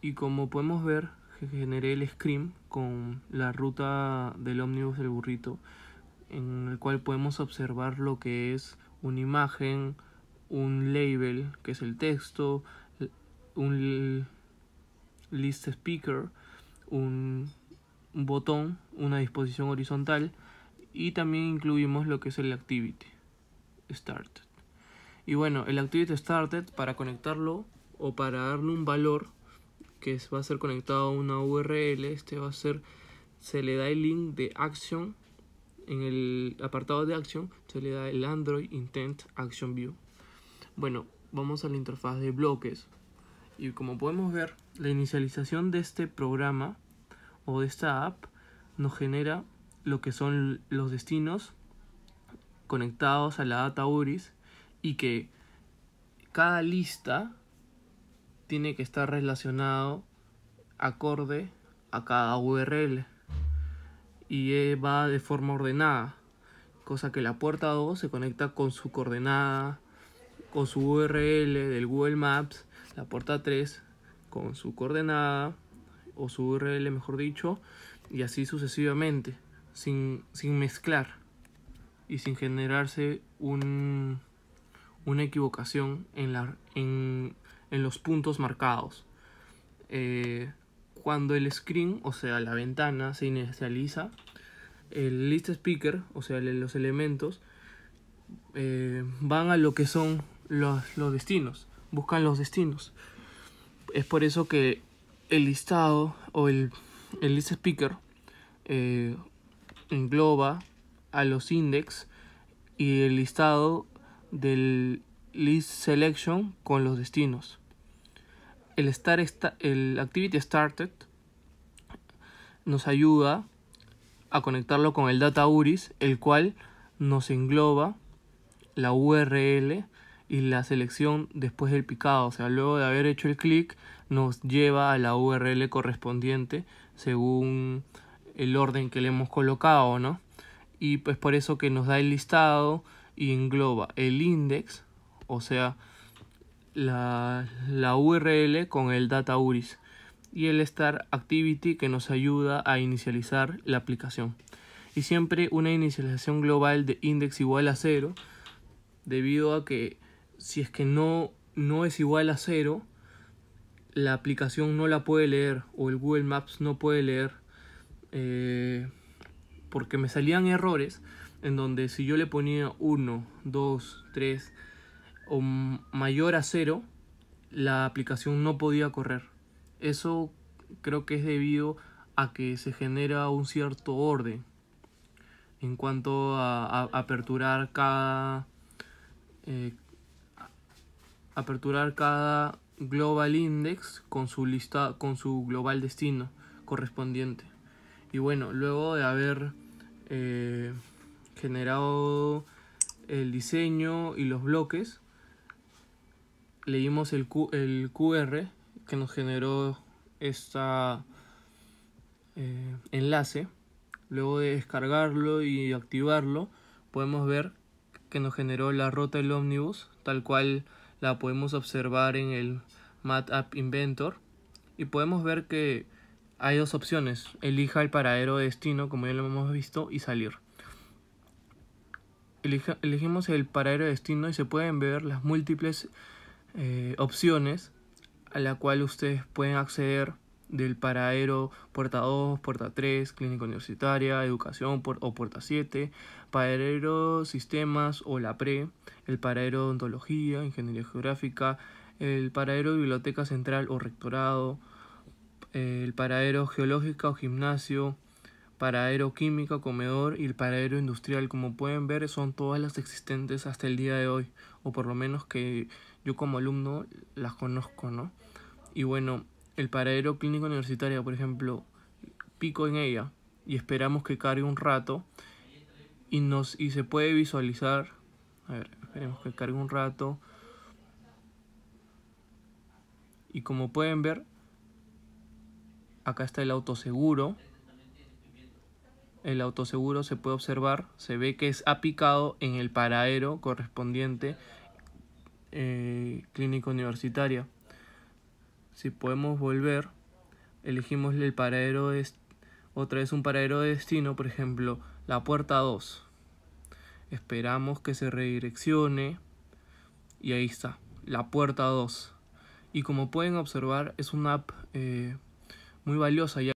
Y como podemos ver, generé el screen con la ruta del ómnibus del burrito, en el cual podemos observar lo que es una imagen, un label, que es el texto, un list speaker, un botón, una disposición horizontal y también incluimos lo que es el activity started. Y bueno, el activity started para conectarlo o para darle un valor que va a ser conectado a una URL, este va a ser, se le da el link de Action, en el apartado de Action se le da el Android Intent Action View. Bueno, vamos a la interfaz de bloques. Y como podemos ver, la inicialización de este programa o de esta app nos genera lo que son los destinos conectados a la data URIs y que cada lista tiene que estar relacionado acorde a cada URL y e va de forma ordenada, cosa que la puerta 2 se conecta con su coordenada, con su URL del Google Maps, la puerta 3 con su coordenada o su URL mejor dicho, y así sucesivamente, sin, sin mezclar y sin generarse un, una equivocación en, la, en, en los puntos marcados. Eh, cuando el screen, o sea, la ventana, se inicializa, el list speaker, o sea, los elementos, eh, van a lo que son los, destinos, buscan los destinos. Es por eso que el listado o el, list speaker eh, engloba a los index y el listado del list selection con los destinos. El, start el activity started nos ayuda a conectarlo con el data URIs, el cual nos engloba la URL y la selección después del picado. O sea, luego de haber hecho el clic, nos lleva a la URL correspondiente según el orden que le hemos colocado, ¿no? Y pues por eso que nos da el listado y engloba el index o sea, la, la URL con el data URIs y el start activity que nos ayuda a inicializar la aplicación. Y siempre una inicialización global de index igual a cero debido a que si es que no, no es igual a cero la aplicación no la puede leer o el Google Maps no puede leer. Eh, porque me salían errores en donde si yo le ponía 1, 2, 3, o mayor a cero, la aplicación no podía correr. Eso creo que es debido a que se genera un cierto orden en cuanto a, aperturar cada eh, aperturar cada global index con su lista con su global destino correspondiente y bueno luego de haber eh, generado el diseño y los bloques leímos el, Q, el QR que nos generó este enlace. Luego de descargarlo y activarlo, podemos ver que nos generó la ruta del ómnibus, tal cual la podemos observar en el Map Inventor. Y podemos ver que hay dos opciones. Elija el paradero de destino, como ya lo hemos visto, y salir. elegimos el paradero de destino y se pueden ver las múltiples eh, opciones a la cual ustedes pueden acceder del paradero puerta 2, puerta 3, clínica universitaria, educación por, o puerta 7, paraero sistemas o la pre, el paradero odontología, ingeniería geográfica, el paradero biblioteca central o rectorado, el paradero geológica o gimnasio, paradero química, comedor y el paradero industrial. Como pueden ver son todas las existentes hasta el día de hoy, o por lo menos que yo como alumno las conozco, ¿no? Y bueno, el paradero clínico universitario, por ejemplo, pico en ella y esperamos que cargue un rato y, nos, y se puede visualizar, a ver, esperemos que cargue un rato. Y como pueden ver, acá está el autoseguro. El autoseguro se puede observar, se ve que es picado en el paradero correspondiente eh, clínica universitaria. Si podemos volver, elegimos el paradero de, otra vez un paradero de destino, por ejemplo, la puerta 2. Esperamos que se redireccione y ahí está, la puerta 2. Y como pueden observar, es una app eh, muy valiosa